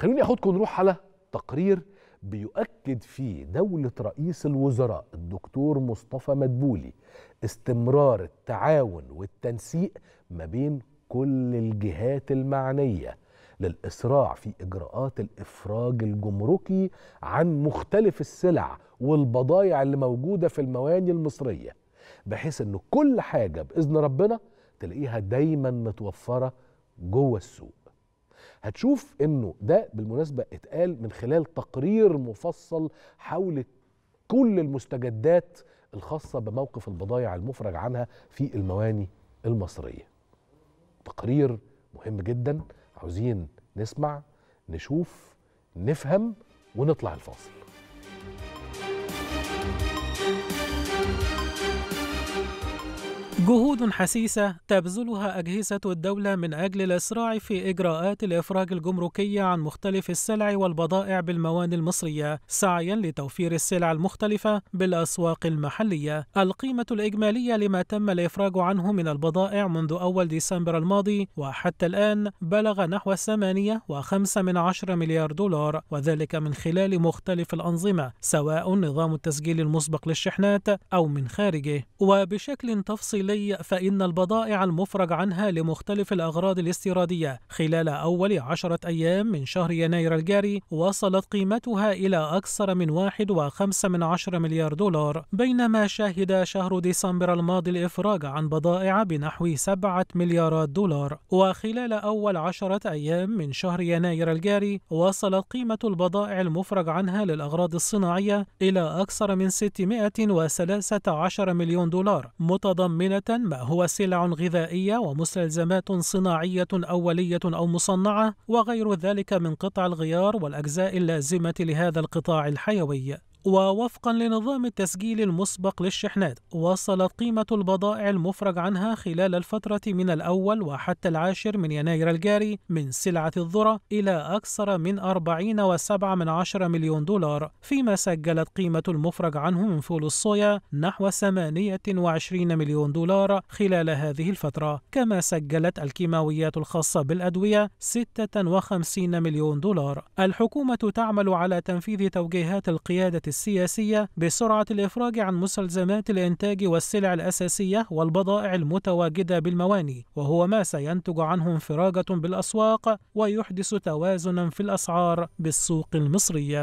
خليني اخدكم نروح على تقرير بيؤكد فيه دولة رئيس الوزراء الدكتور مصطفى مدبولي استمرار التعاون والتنسيق ما بين كل الجهات المعنية للإسراع في إجراءات الإفراج الجمركي عن مختلف السلع والبضائع اللي موجودة في المواني المصرية بحيث أن كل حاجة بإذن ربنا تلاقيها دايما متوفرة جوه السوق هتشوف انه ده بالمناسبه اتقال من خلال تقرير مفصل حول كل المستجدات الخاصه بموقف البضائع المفرج عنها في المواني المصريه تقرير مهم جدا عاوزين نسمع نشوف نفهم ونطلع الفاصل جهود حسيسة تبذلها أجهزة الدولة من أجل الإسراع في إجراءات الإفراج الجمركية عن مختلف السلع والبضائع بالمواني المصرية سعيا لتوفير السلع المختلفة بالأسواق المحلية القيمة الإجمالية لما تم الإفراج عنه من البضائع منذ أول ديسمبر الماضي وحتى الآن بلغ نحو 8.5 من عشر مليار دولار وذلك من خلال مختلف الأنظمة سواء نظام التسجيل المسبق للشحنات أو من خارجه وبشكل تفصيلي الدولي فإن البضائع المفرج عنها لمختلف الأغراض الاستيرادية خلال أول عشرة أيام من شهر يناير الجاري وصلت قيمتها إلى أكثر من 1.5 من عشر مليار دولار بينما شهد شهر ديسمبر الماضي الإفراج عن بضائع بنحو 7 مليارات دولار وخلال أول عشرة أيام من شهر يناير الجاري وصلت قيمة البضائع المفرج عنها للأغراض الصناعية إلى أكثر من 613 مليون دولار متضمنة ما هو سلع غذائية ومستلزمات صناعية أولية أو مصنعة وغير ذلك من قطع الغيار والأجزاء اللازمة لهذا القطاع الحيوي ووفقا لنظام التسجيل المسبق للشحنات وصلت قيمة البضائع المفرج عنها خلال الفترة من الأول وحتى العاشر من يناير الجاري من سلعة الذرة إلى أكثر من 47 من عشر مليون دولار فيما سجلت قيمة المفرج عنه من فول الصويا نحو 28 مليون دولار خلال هذه الفترة كما سجلت الكيماويات الخاصة بالأدوية 56 مليون دولار الحكومة تعمل على تنفيذ توجيهات القيادة السياسية بسرعة الإفراج عن مستلزمات الإنتاج والسلع الأساسية والبضائع المتواجدة بالمواني وهو ما سينتج عنه انفراجة بالأسواق ويحدث توازنا في الأسعار بالسوق المصرية